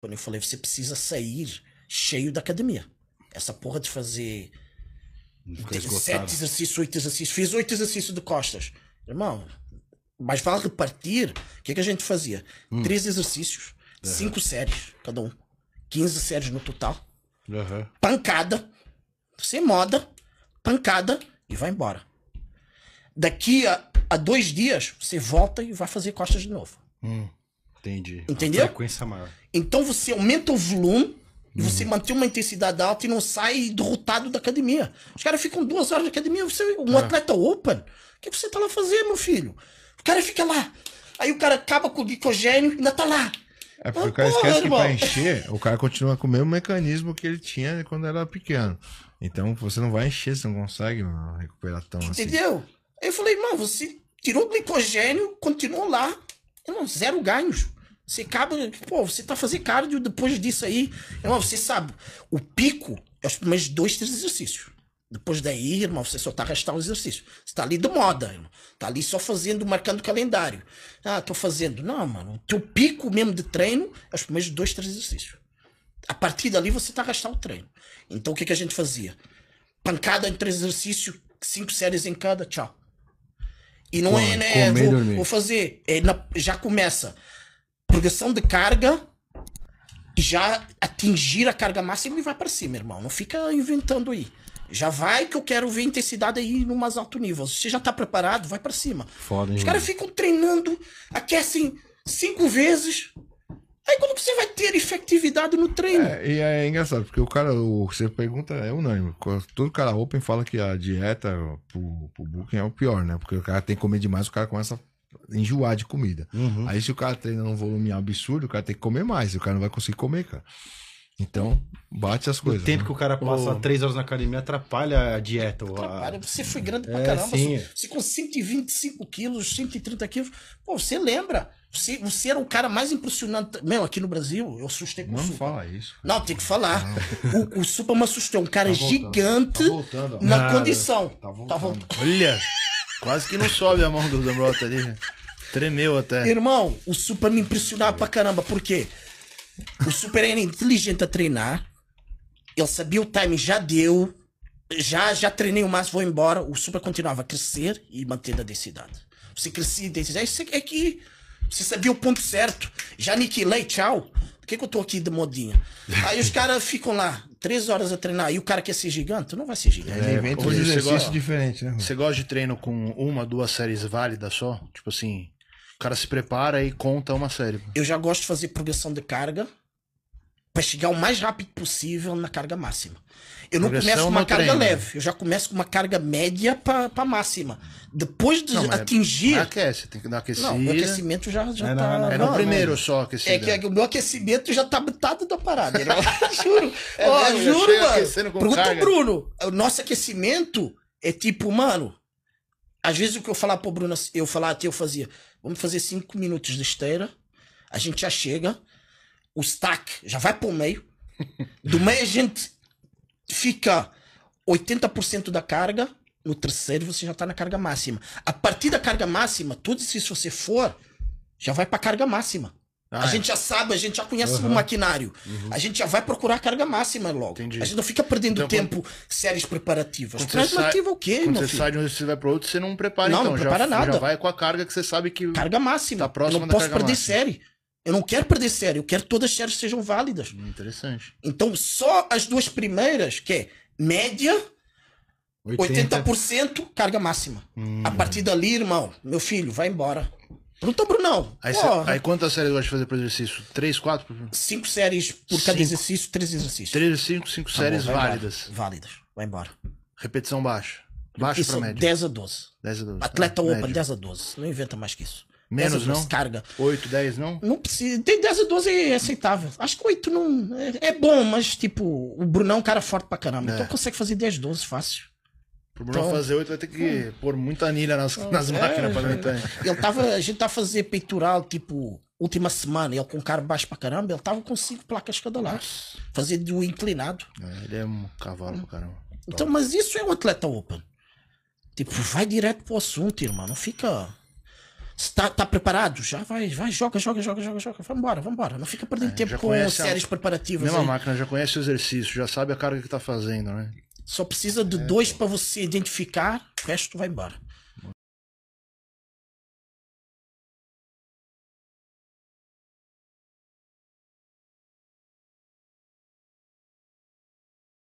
Quando eu falei, você precisa sair cheio da academia. Essa porra de fazer sete exercícios, oito exercícios. Fiz oito exercícios de costas. Irmão, mas vale repartir. O que é que a gente fazia? Hum. Três exercícios, uhum. cinco séries cada um. quinze séries no total. Uhum. Pancada. Sem moda. Pancada. E vai embora. Daqui a, a dois dias, você volta e vai fazer costas de novo. Hum. Entendi. Entendeu? A frequência maior. Então você aumenta o volume e você uhum. mantém uma intensidade alta e não sai derrotado da academia. Os caras ficam duas horas na academia, você, um é. atleta open. O que você tá lá fazer, meu filho? O cara fica lá. Aí o cara acaba com o glicogênio e ainda tá lá. É porque ah, o cara porra, esquece que pra encher, o cara continua com o mesmo mecanismo que ele tinha quando era pequeno. Então você não vai encher, você não consegue mano, recuperar tão Entendeu? assim. Entendeu? Eu falei, mano, você tirou o glicogênio, continuou lá, eu não, zero ganhos. Você acaba. Pô, você tá fazendo cardio depois disso aí. Irmão, você sabe. O pico é os primeiros dois, três exercícios. Depois daí, irmão, você só tá arrastando o exercício. Você tá ali de moda, irmão. Tá ali só fazendo, marcando o calendário. Ah, tô fazendo. Não, mano. O teu pico mesmo de treino é os primeiros dois, três exercícios. A partir dali você tá arrastando o treino. Então o que, que a gente fazia? Pancada em três exercícios, cinco séries em cada, tchau. E não Com, é, né? Vou, vou, fazer. É, na, já começa progressão de carga e já atingir a carga máxima e vai para cima, irmão. Não fica inventando aí. Já vai que eu quero ver intensidade aí em mais alto nível. Você já tá preparado, vai para cima. Foda, Os caras ficam treinando, aquecem cinco vezes. Aí quando você vai ter efetividade no treino? É, e é engraçado, porque o cara, o, você pergunta, é unânime. Todo cara open fala que a dieta pro, pro booking é o pior, né? Porque o cara tem que comer demais, o cara começa a enjoar de comida. Uhum. Aí se o cara treina num volume absurdo, o cara tem que comer mais, o cara não vai conseguir comer, cara. Então, bate as coisas. O tempo né? que o cara passa Pô. três horas na academia atrapalha a dieta. Atrapalha. A... Você foi grande pra é, caramba. Sim. Você com 125 quilos, 130 quilos. Pô, você lembra. Você, você era um cara mais impressionante. Meu, aqui no Brasil, eu assustei com Não super. fala isso. Cara. Não, tem que falar. O, o Supra me assustou. Um cara tá gigante tá na Nada. condição. Tá voltando. Tá voltando. Olha. Quase que não sobe a mão do Zambrota ali. Tremeu até. Irmão, o Super me impressionava pra caramba. Por quê? O Super era inteligente a treinar. Ele sabia o time já deu. Já, já treinei o máximo, vou embora. O Super continuava a crescer e manter a densidade. Você crescia a densidade. É, é que você sabia o ponto certo. Já aniquilei, tchau. Por que, que eu tô aqui de modinha? Aí os caras ficam lá, três horas a treinar. E o cara quer ser gigante? Não vai ser gigante. É, ele inventa um é, exercício gosta, diferente, né? Você gosta de treino com uma, duas séries válidas só? Tipo assim, o cara se prepara e conta uma série. Eu já gosto de fazer progressão de carga para chegar o mais rápido possível na carga máxima. Eu não Progressão começo com uma carga treino. leve, eu já começo com uma carga média para máxima. Depois de não, é atingir. É, aquece, tem que dar aquecimento. Não, o aquecimento já, já é, tá. era é o primeiro só aquecimento. É que, é que o meu aquecimento já tá metade da parada. juro. É ó, mesmo, juro, mano. Pergunta carga. Bruno. O nosso aquecimento é tipo, mano. Às vezes o que eu falar pro Bruno, eu falar até eu fazia, vamos fazer cinco minutos de esteira, a gente já chega, o stack já vai para o meio. Do meio a gente fica 80% da carga, no terceiro você já está na carga máxima. A partir da carga máxima, tudo isso, se você for, já vai para a carga máxima. Ah, a é. gente já sabe, a gente já conhece uhum. o maquinário. Uhum. A gente já vai procurar a carga máxima logo. Entendi. A gente não fica perdendo então, tempo quando... séries preparativas. Preparativa o quê, Quando você filho? sai de um exercício e vai para outro, você não prepara. Não, então. não prepara já, nada. Já vai com a carga que você sabe que. Carga máxima. Tá próxima eu não posso perder máxima. série. Eu não quero perder série, eu quero que todas as séries sejam válidas. Hum, interessante. Então, só as duas primeiras, que é média, 80%, 80% carga máxima. Hum. A partir dali, irmão, meu filho, vai embora. Bruto Brunão. Aí, aí quantas séries gosta de fazer para exercício? Três, quatro? Por... Cinco séries por cinco. cada exercício, três exercícios. Três, cinco, cinco tá séries bom, válidas. Embora. Válidas. Vai embora. Repetição baixa. Baixa para média. 10 a 12. 10 a 12. Atleta ah, Open, médio. 10 a 12. Não inventa mais que isso. Menos não? Descarga. 8, 10 não? Não precisa. Tem 10 e 12 é aceitável. Acho que 8 não. É, é, bom, mas tipo, o Brunão é um cara forte pra caramba. Então é. Então consegue fazer 10, 12 fácil. Pro Bruno então, fazer 8 vai ter que hum. pôr muita anilha nas, então, nas é, máquinas é, pra aumentar. Ele tava, a gente tava fazendo peitoral, tipo, última semana, ele com cara baixo pra caramba, ele tava com 5 placas cada lado. Fazer do inclinado. É, ele é um cavalo hum. pra caramba. Então, mas isso é um atleta open. Tipo, vai direto pro assunto, irmão. Não fica. Está tá preparado? Já vai, vai, joga, joga, joga, joga, joga. Vambora, vambora. Não fica perdendo é, tempo com séries a... preparativas. Mesma aí. máquina, já conhece o exercício, já sabe a carga que tá fazendo, né? Só precisa de é, dois para você identificar, o resto vai embora.